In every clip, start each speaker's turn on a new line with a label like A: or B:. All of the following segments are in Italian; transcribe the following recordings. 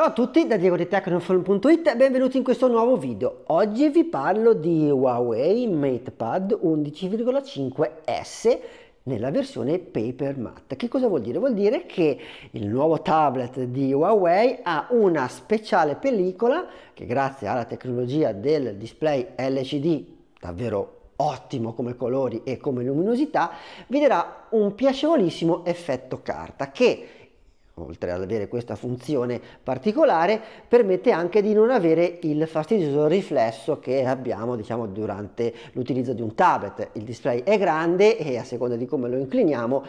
A: Ciao a tutti da Diego di Tecnofilm.it e benvenuti in questo nuovo video. Oggi vi parlo di Huawei MatePad 11,5S nella versione Paper Matte. Che cosa vuol dire? Vuol dire che il nuovo tablet di Huawei ha una speciale pellicola che grazie alla tecnologia del display LCD davvero ottimo come colori e come luminosità, vi darà un piacevolissimo effetto carta che oltre ad avere questa funzione particolare, permette anche di non avere il fastidioso riflesso che abbiamo diciamo, durante l'utilizzo di un tablet. Il display è grande e a seconda di come lo incliniamo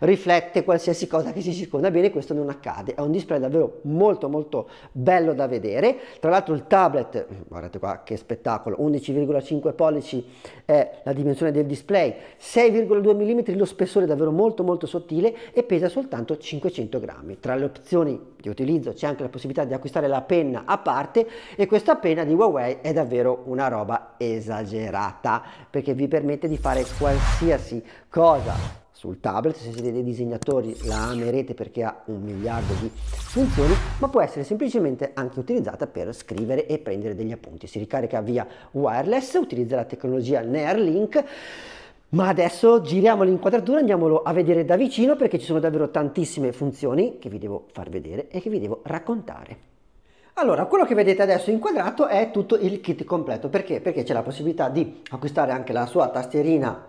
A: riflette qualsiasi cosa che si circonda bene, questo non accade. È un display davvero molto molto bello da vedere. Tra l'altro il tablet, guardate qua che spettacolo, 11,5 pollici è la dimensione del display, 6,2 mm lo spessore è davvero molto molto sottile e pesa soltanto 500 grammi. Tra le opzioni di utilizzo c'è anche la possibilità di acquistare la penna a parte e questa penna di Huawei è davvero una roba esagerata perché vi permette di fare qualsiasi cosa sul tablet, se siete dei disegnatori la amerete perché ha un miliardo di funzioni, ma può essere semplicemente anche utilizzata per scrivere e prendere degli appunti. Si ricarica via wireless, utilizza la tecnologia Neuralink ma adesso giriamo l'inquadratura andiamolo a vedere da vicino perché ci sono davvero tantissime funzioni che vi devo far vedere e che vi devo raccontare. Allora, quello che vedete adesso inquadrato è tutto il kit completo. Perché? Perché c'è la possibilità di acquistare anche la sua tastierina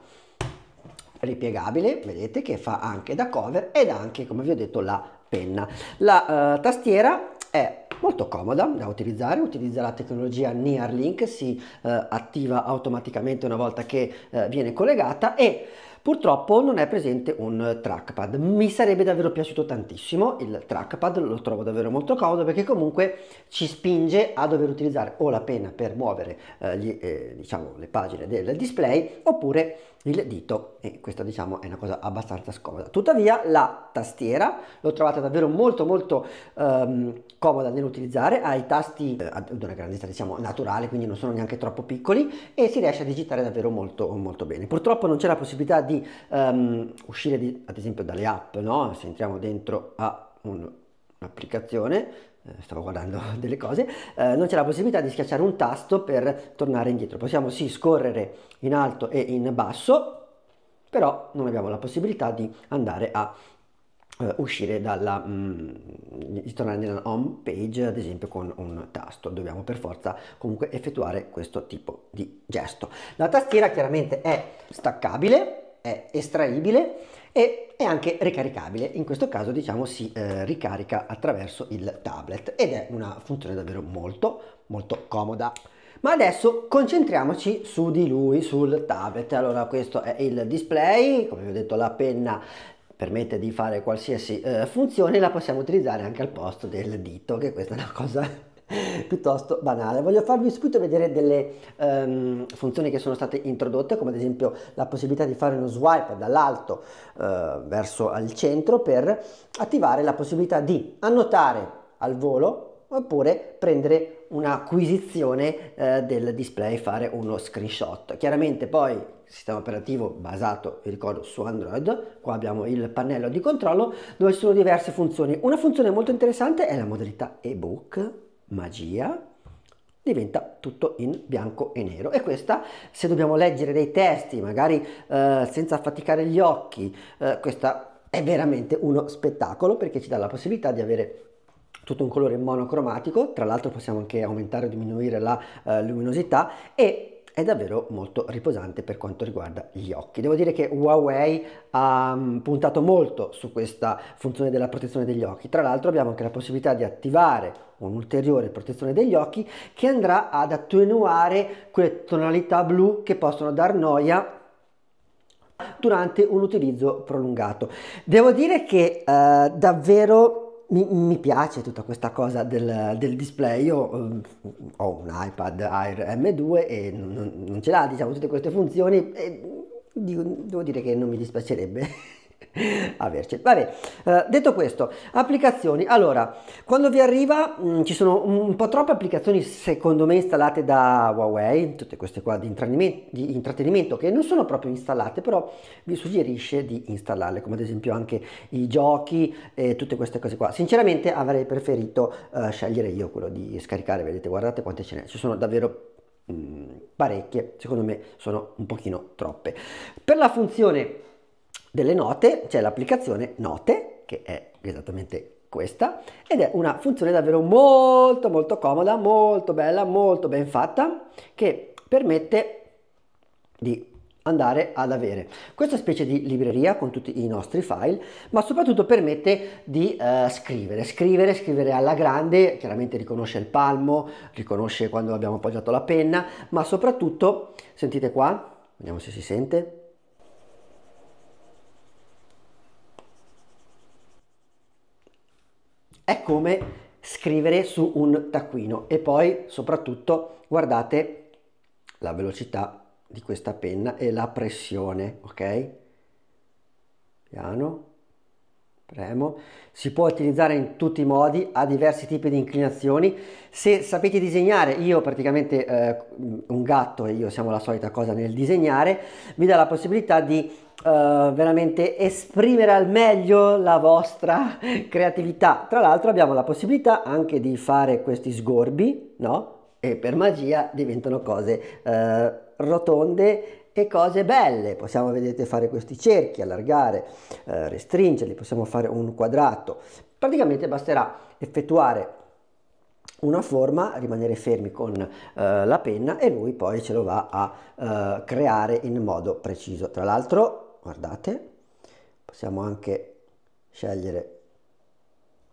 A: ripiegabile, vedete, che fa anche da cover ed anche, come vi ho detto, la penna. La eh, tastiera è molto comoda da utilizzare, utilizza la tecnologia Nearlink, si eh, attiva automaticamente una volta che eh, viene collegata e Purtroppo non è presente un trackpad, mi sarebbe davvero piaciuto tantissimo il trackpad, lo trovo davvero molto comodo perché comunque ci spinge a dover utilizzare o la penna per muovere eh, gli, eh, diciamo, le pagine del display oppure il dito e questa diciamo è una cosa abbastanza scomoda. Tuttavia la tastiera l'ho trovata davvero molto molto ehm, comoda nell'utilizzare, ha i tasti eh, ad una grandezza diciamo naturale quindi non sono neanche troppo piccoli e si riesce a digitare davvero molto molto bene. Purtroppo non c'è la possibilità di um, uscire di, ad esempio dalle app, no? se entriamo dentro a un, un'applicazione, eh, stavo guardando delle cose, eh, non c'è la possibilità di schiacciare un tasto per tornare indietro, possiamo sì scorrere in alto e in basso, però non abbiamo la possibilità di andare a Uh, uscire dalla mm, di tornare nella home page ad esempio con un tasto dobbiamo per forza comunque effettuare questo tipo di gesto la tastiera chiaramente è staccabile è estraibile e è anche ricaricabile. In questo caso diciamo si eh, ricarica attraverso il tablet ed è una funzione davvero molto molto comoda. Ma adesso concentriamoci su di lui, sul tablet. Allora questo è il display, come vi ho detto la penna permette di fare qualsiasi eh, funzione, la possiamo utilizzare anche al posto del dito, che questa è una cosa piuttosto banale. Voglio farvi subito vedere delle um, funzioni che sono state introdotte, come ad esempio la possibilità di fare uno swipe dall'alto uh, verso il centro per attivare la possibilità di annotare al volo oppure prendere un'acquisizione eh, del display, fare uno screenshot. Chiaramente poi sistema operativo basato, vi ricordo, su Android, qua abbiamo il pannello di controllo dove ci sono diverse funzioni. Una funzione molto interessante è la modalità ebook magia diventa tutto in bianco e nero e questa se dobbiamo leggere dei testi magari eh, senza affaticare gli occhi eh, questa è veramente uno spettacolo perché ci dà la possibilità di avere tutto un colore monocromatico tra l'altro possiamo anche aumentare o diminuire la eh, luminosità e è davvero molto riposante per quanto riguarda gli occhi. Devo dire che Huawei ha mm, puntato molto su questa funzione della protezione degli occhi. Tra l'altro abbiamo anche la possibilità di attivare un'ulteriore protezione degli occhi che andrà ad attenuare quelle tonalità blu che possono dar noia durante un utilizzo prolungato. Devo dire che eh, davvero mi, mi, piace tutta questa cosa del, del display, io um, ho un iPad Air M2 e non, non ce l'ha diciamo, tutte queste funzioni e devo dire che non mi dispiacerebbe averci. Vabbè, eh, detto questo, applicazioni. Allora, quando vi arriva mh, mm, ci sono un po' troppe applicazioni secondo me installate da Huawei, tutte queste qua di, di intrattenimento, che non sono proprio installate, però vi suggerisce di installarle, come ad esempio anche i giochi e tutte queste cose qua. Sinceramente avrei preferito eh, scegliere io quello di scaricare, vedete, guardate quante ce ne ci sono davvero mh, mm, parecchie, secondo me sono un pochino troppe. Per la funzione delle note, c'è l'applicazione note, che è esattamente questa, ed è una funzione davvero molto molto comoda, molto bella, molto ben fatta, che permette di andare ad avere questa specie di libreria con tutti i nostri file ma soprattutto permette di eh, scrivere scrivere scrivere alla grande chiaramente riconosce il palmo riconosce quando abbiamo appoggiato la penna ma soprattutto sentite qua vediamo se si sente È come scrivere su un taccuino e poi soprattutto guardate la velocità di questa penna e la pressione, ok? Piano, premo. Si può utilizzare in tutti i modi, ha diversi tipi di inclinazioni. Se sapete disegnare, io praticamente eh, un gatto e io siamo la solita cosa nel disegnare, mi dà la possibilità di eh, veramente esprimere al meglio la vostra creatività. Tra l'altro abbiamo la possibilità anche di fare questi sgorbi, no? E per magia diventano cose eh, rotonde cose belle. Possiamo, vedete, fare questi cerchi, allargare, eh, restringerli, possiamo fare un quadrato. Praticamente basterà effettuare una forma, rimanere fermi con eh, la penna e lui poi ce lo va a eh, creare in modo preciso. Tra l'altro guardate possiamo anche scegliere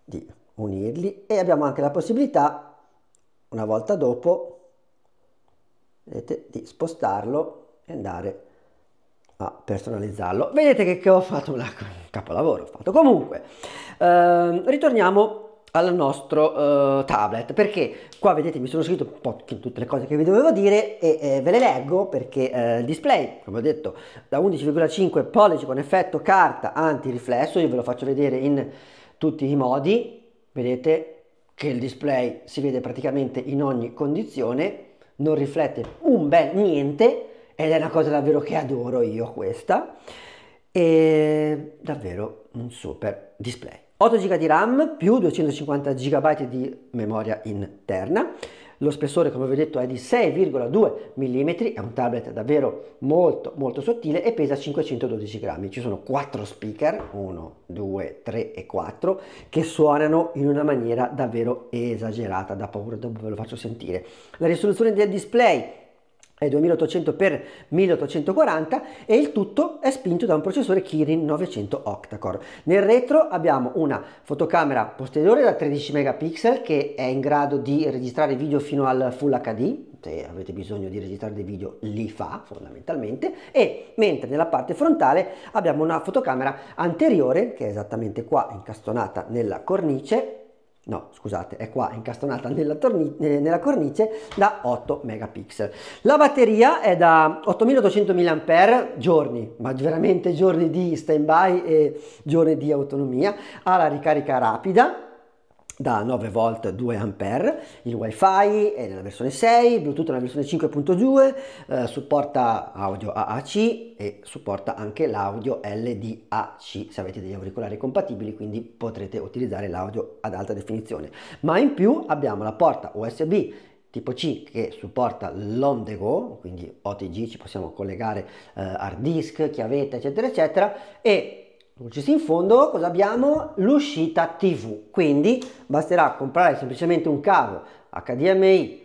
A: di unirli e abbiamo anche la possibilità una volta dopo vedete di spostarlo e andare a personalizzarlo vedete che, che ho fatto un capolavoro ho fatto comunque eh, ritorniamo al nostro uh, tablet perché qua vedete mi sono scritto un po' tutte le cose che vi dovevo dire e eh, ve le leggo perché eh, il display come ho detto da 11,5 pollici con effetto carta antiriflesso io ve lo faccio vedere in tutti i modi vedete che il display si vede praticamente in ogni condizione non riflette un bel niente ed è una cosa davvero che adoro io questa e davvero un super display 8 GB di RAM più 250 GB di memoria interna. Lo spessore, come vi ho detto, è di 6,2 mm, è un tablet davvero molto molto sottile e pesa 512 grammi. Ci sono quattro speaker, 1, 2, 3 e 4, che suonano in una maniera davvero esagerata, da paura, dopo ve lo faccio sentire. La risoluzione del display 2800 x 1840 e il tutto è spinto da un processore Kirin 900 octa-core. Nel retro abbiamo una fotocamera posteriore da 13 megapixel che è in grado di registrare video fino al Full HD, se avete bisogno di registrare dei video li fa fondamentalmente e mentre nella parte frontale abbiamo una fotocamera anteriore che è esattamente qua incastonata nella cornice no scusate è qua incastonata nella, eh, nella, cornice da 8 megapixel la batteria è da 8800 mAh giorni ma veramente giorni di stand by e giorni di autonomia ha la ricarica rapida da 9 volt 2 ampere il wifi è nella versione 6, Bluetooth nella versione 5.2, eh, supporta audio AAC e supporta anche l'audio LDAC se avete degli auricolari compatibili quindi potrete utilizzare l'audio ad alta definizione. Ma in più abbiamo la porta USB tipo C che supporta l'on the go, quindi OTG ci possiamo collegare eh, hard disk, chiavetta eccetera eccetera e Dolcis in fondo cosa abbiamo? L'uscita TV, quindi basterà comprare semplicemente un cavo HDMI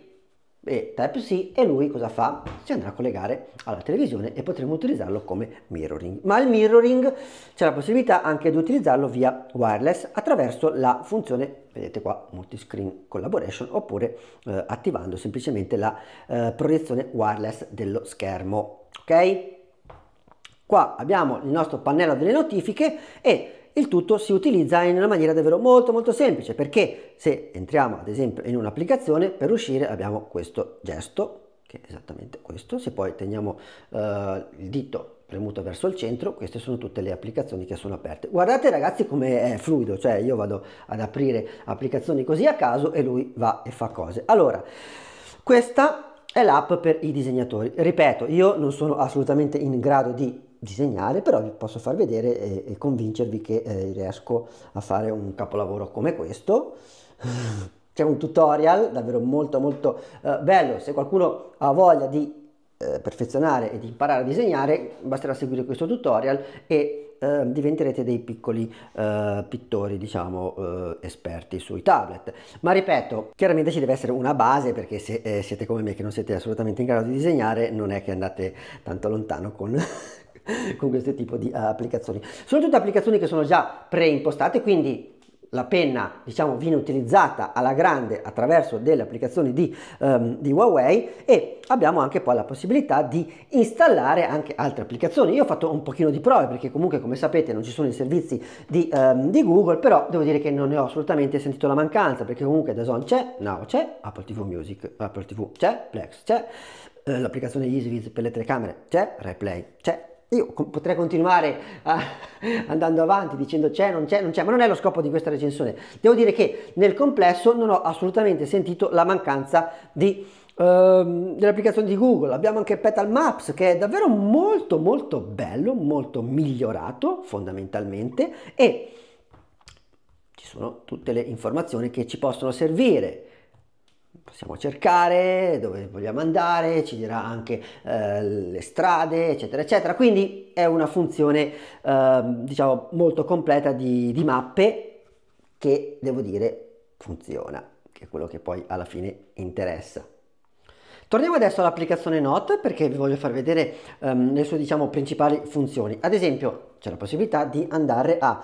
A: e Type-C e lui cosa fa? Si andrà a collegare alla televisione e potremo utilizzarlo come mirroring. Ma il mirroring c'è la possibilità anche di utilizzarlo via wireless attraverso la funzione, vedete qua, multiscreen collaboration oppure eh, attivando semplicemente la eh, proiezione wireless dello schermo, ok? Qua abbiamo il nostro pannello delle notifiche e il tutto si utilizza in una maniera davvero molto molto semplice perché se entriamo ad esempio in un'applicazione per uscire abbiamo questo gesto che è esattamente questo se poi teniamo eh, il dito premuto verso il centro, queste sono tutte le applicazioni che sono aperte. Guardate ragazzi come è fluido, cioè io vado ad aprire applicazioni così a caso e lui va e fa cose. Allora, questa è l'app per i disegnatori. Ripeto, io non sono assolutamente in grado di disegnare, però vi posso far vedere e, e convincervi che eh, riesco a fare un capolavoro come questo. C'è un tutorial davvero molto molto eh, bello, se qualcuno ha voglia di eh, perfezionare e di imparare a disegnare, basterà seguire questo tutorial e eh, diventerete dei piccoli uh, pittori diciamo uh, esperti sui tablet ma ripeto chiaramente ci deve essere una base perché se eh, siete come me che non siete assolutamente in grado di disegnare non è che andate tanto lontano con con questo tipo di eh, applicazioni. Sono tutte applicazioni che sono già preimpostate, quindi la penna diciamo, viene utilizzata alla grande attraverso delle applicazioni di, um, di, Huawei e abbiamo anche poi la possibilità di installare anche altre applicazioni. Io ho fatto un pochino di prove perché comunque come sapete non ci sono i servizi di, um, di Google, però devo dire che non ne ho assolutamente sentito la mancanza perché comunque da Zone c'è, Now c'è, Apple TV Music, Apple TV c'è, Plex c'è, eh, l'applicazione EasyViz per le telecamere c'è, RaiPlay c'è, io potrei continuare a, eh, andando avanti dicendo c'è, non c'è, non c'è, ma non è lo scopo di questa recensione. Devo dire che nel complesso non ho assolutamente sentito la mancanza di, ehm, dell'applicazione di Google. Abbiamo anche Petal Maps che è davvero molto molto bello, molto migliorato fondamentalmente e ci sono tutte le informazioni che ci possono servire possiamo cercare, dove vogliamo andare, ci dirà anche eh, le strade, eccetera, eccetera. Quindi è una funzione, eh, diciamo, molto completa di, di mappe che, devo dire, funziona, che è quello che poi alla fine interessa. Torniamo adesso all'applicazione Note perché vi voglio far vedere um, le sue diciamo, principali funzioni. Ad esempio c'è la possibilità di andare a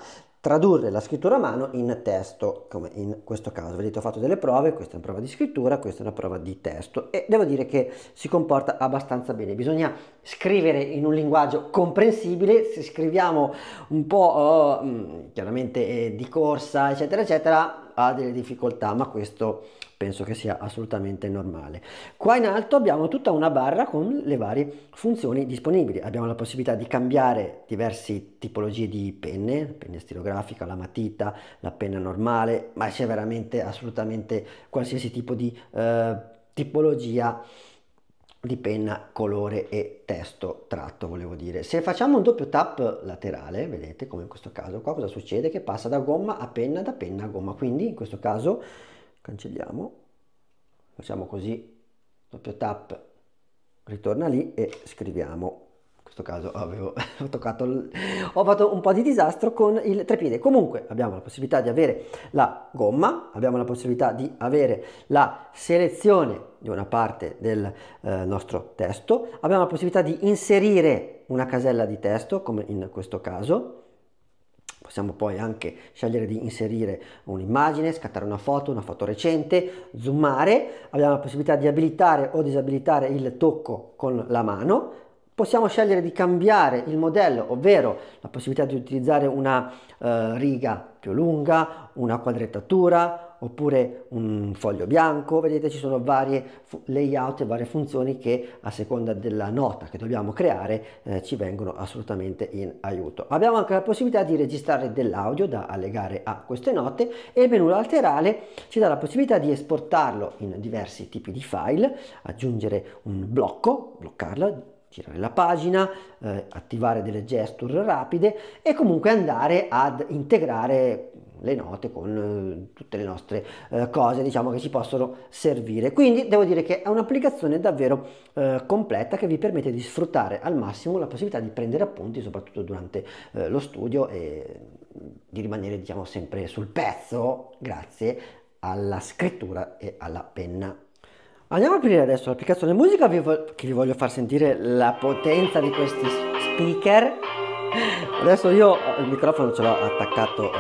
A: tradurre la scrittura a mano in testo, come in questo caso. Vedete, ho fatto delle prove, questa è una prova di scrittura, questa è una prova di testo e devo dire che si comporta abbastanza bene. Bisogna scrivere in un linguaggio comprensibile, se scriviamo un po' oh, mm, chiaramente eh, di corsa, eccetera, eccetera, ha delle difficoltà, ma questo penso che sia assolutamente normale. Qua in alto abbiamo tutta una barra con le varie funzioni disponibili. Abbiamo la possibilità di cambiare diverse tipologie di penne, penne stilografica, la matita, la penna normale, ma c'è veramente assolutamente qualsiasi tipo di eh, tipologia di penna colore e testo tratto volevo dire se facciamo un doppio tap laterale vedete come in questo caso qua cosa succede che passa da gomma a penna da penna a gomma quindi in questo caso cancelliamo facciamo così doppio tap ritorna lì e scriviamo questo caso avevo toccato, il... ho fatto un po' di disastro con il trepiede. Comunque abbiamo la possibilità di avere la gomma, abbiamo la possibilità di avere la selezione di una parte del eh, nostro testo, abbiamo la possibilità di inserire una casella di testo come in questo caso, Possiamo poi anche scegliere di inserire un'immagine, scattare una foto, una foto recente, zoomare, abbiamo la possibilità di abilitare o disabilitare il tocco con la mano possiamo scegliere di cambiare il modello, ovvero la possibilità di utilizzare una eh, riga più lunga, una quadrettatura oppure un foglio bianco, vedete ci sono varie layout e varie funzioni che a seconda della nota che dobbiamo creare eh, ci vengono assolutamente in aiuto. Abbiamo anche la possibilità di registrare dell'audio da allegare a queste note e il menu laterale ci dà la possibilità di esportarlo in diversi tipi di file, aggiungere un blocco, bloccarlo girare la pagina, eh, attivare delle gesture rapide e comunque andare ad integrare le note con eh, tutte le nostre eh, cose diciamo che ci possono servire quindi devo dire che è un'applicazione davvero eh, completa che vi permette di sfruttare al massimo la possibilità di prendere appunti soprattutto durante eh, lo studio e di rimanere diciamo sempre sul pezzo grazie alla scrittura e alla penna Andiamo a aprire adesso l'applicazione musica che vi voglio far sentire la potenza di questi speaker. Adesso io il microfono ce l'ho attaccato eh,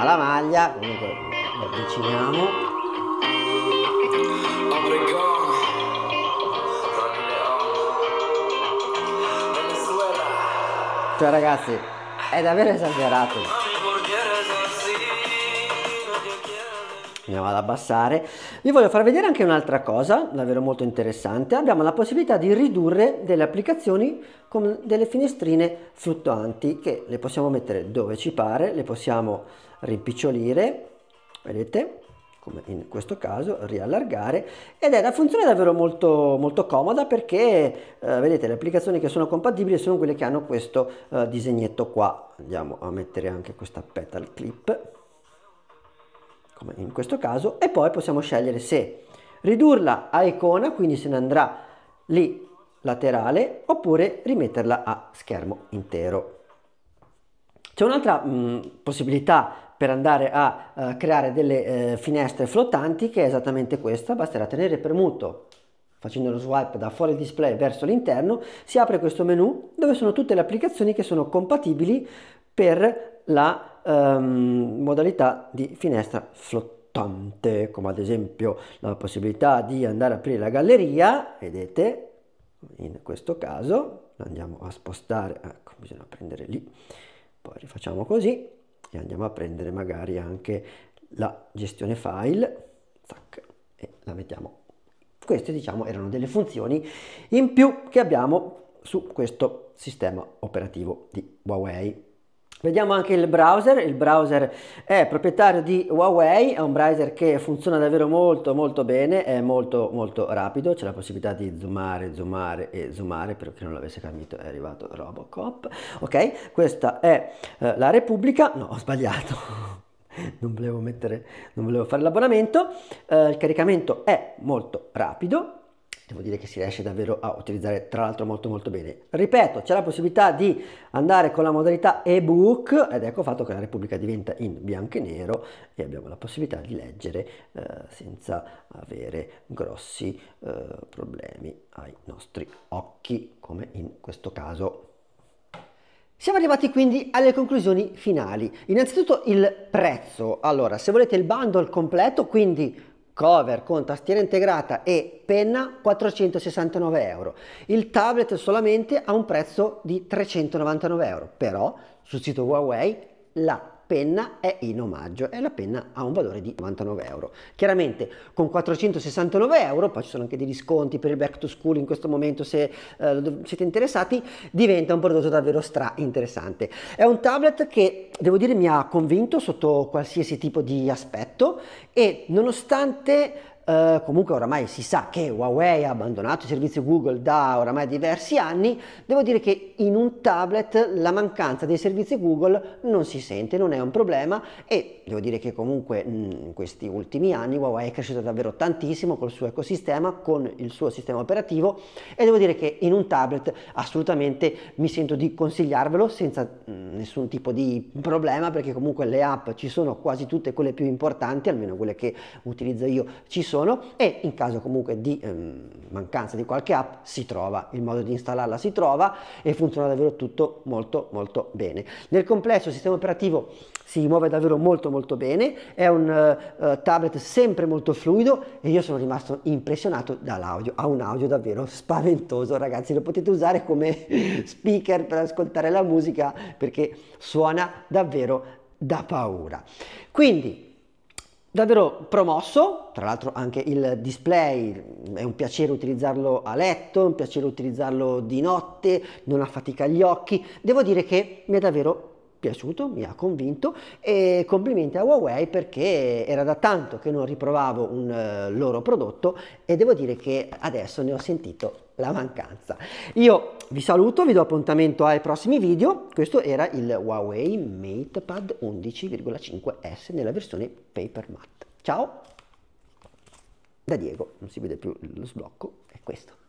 A: alla maglia, comunque lo avviciniamo. Cioè ragazzi, è davvero esagerato. Andiamo ad abbassare. Vi voglio far vedere anche un'altra cosa, davvero molto interessante. Abbiamo la possibilità di ridurre delle applicazioni con delle finestrine fluttuanti che le possiamo mettere dove ci pare, le possiamo rimpicciolire, vedete? come in questo caso, riallargare ed è una funzione davvero molto, molto comoda perché eh, vedete le applicazioni che sono compatibili sono quelle che hanno questo eh, disegnetto qua. Andiamo a mettere anche questa petal clip come in questo caso, e poi possiamo scegliere se ridurla a icona, quindi se ne andrà lì laterale, oppure rimetterla a schermo intero. C'è un'altra mm, possibilità per andare a eh, creare delle eh, finestre flottanti che è esattamente questa, basterà tenere premuto facendo lo swipe da fuori display verso l'interno, si apre questo menu dove sono tutte le applicazioni che sono compatibili per la ehm, modalità di finestra flottante, come ad esempio la possibilità di andare a aprire la galleria, vedete, in questo caso, andiamo a spostare, ecco, bisogna prendere lì, poi rifacciamo così e andiamo a prendere magari anche la gestione file, tac, e la mettiamo. Queste diciamo erano delle funzioni in più che abbiamo su questo sistema operativo di Huawei. Vediamo anche il browser, il browser è proprietario di Huawei, è un browser che funziona davvero molto molto bene, è molto molto rapido, c'è la possibilità di zoomare, zoomare e zoomare, per chi non l'avesse capito è arrivato Robocop, ok? Questa è eh, la Repubblica, no ho sbagliato, non volevo, mettere, non volevo fare l'abbonamento, eh, il caricamento è molto rapido, devo dire che si riesce davvero a utilizzare tra l'altro molto molto bene. Ripeto, c'è la possibilità di andare con la modalità ebook ed ecco fatto che la Repubblica diventa in bianco e nero e abbiamo la possibilità di leggere eh, senza avere grossi eh, problemi ai nostri occhi, come in questo caso. Siamo arrivati quindi alle conclusioni finali. Innanzitutto il prezzo. Allora, se volete il bundle completo, quindi cover con tastiera integrata e penna 469 euro. Il tablet solamente ha un prezzo di 399 euro, però sul sito Huawei la penna è in omaggio e la penna ha un valore di 99 euro. Chiaramente con 469 euro, poi ci sono anche degli sconti per il back to school in questo momento se eh, siete interessati, diventa un prodotto davvero stra interessante. È un tablet che devo dire mi ha convinto sotto qualsiasi tipo di aspetto e nonostante eh, comunque oramai si sa che Huawei ha abbandonato i servizi Google da oramai diversi anni, devo dire che in un tablet la mancanza dei servizi Google non si sente, non è un problema e devo dire che comunque mm, in questi ultimi anni Huawei è cresciuto davvero tantissimo col suo ecosistema, con il suo sistema operativo e devo dire che in un tablet assolutamente mi sento di consigliarvelo senza mm, nessun tipo di problema perché comunque le app ci sono quasi tutte quelle più importanti, almeno quelle che utilizzo io ci sono sono e in caso comunque di ehm, mancanza di qualche app si trova, il modo di installarla si trova e funziona davvero tutto molto molto bene. Nel complesso il sistema operativo si muove davvero molto molto bene, è un eh, tablet sempre molto fluido e io sono rimasto impressionato dall'audio, ha un audio davvero spaventoso ragazzi, lo potete usare come speaker per ascoltare la musica perché suona davvero da paura. Quindi davvero promosso, tra l'altro anche il display è un piacere utilizzarlo a letto, è un piacere utilizzarlo di notte, non affatica gli occhi, devo dire che mi è davvero piaciuto, mi ha convinto e complimenti a Huawei perché era da tanto che non riprovavo un eh, loro prodotto e devo dire che adesso ne ho sentito la mancanza. Io vi saluto, vi do appuntamento ai prossimi video. Questo era il Huawei MatePad 11,5S nella versione Paper Matte. Ciao da Diego, non si vede più lo sblocco, è questo.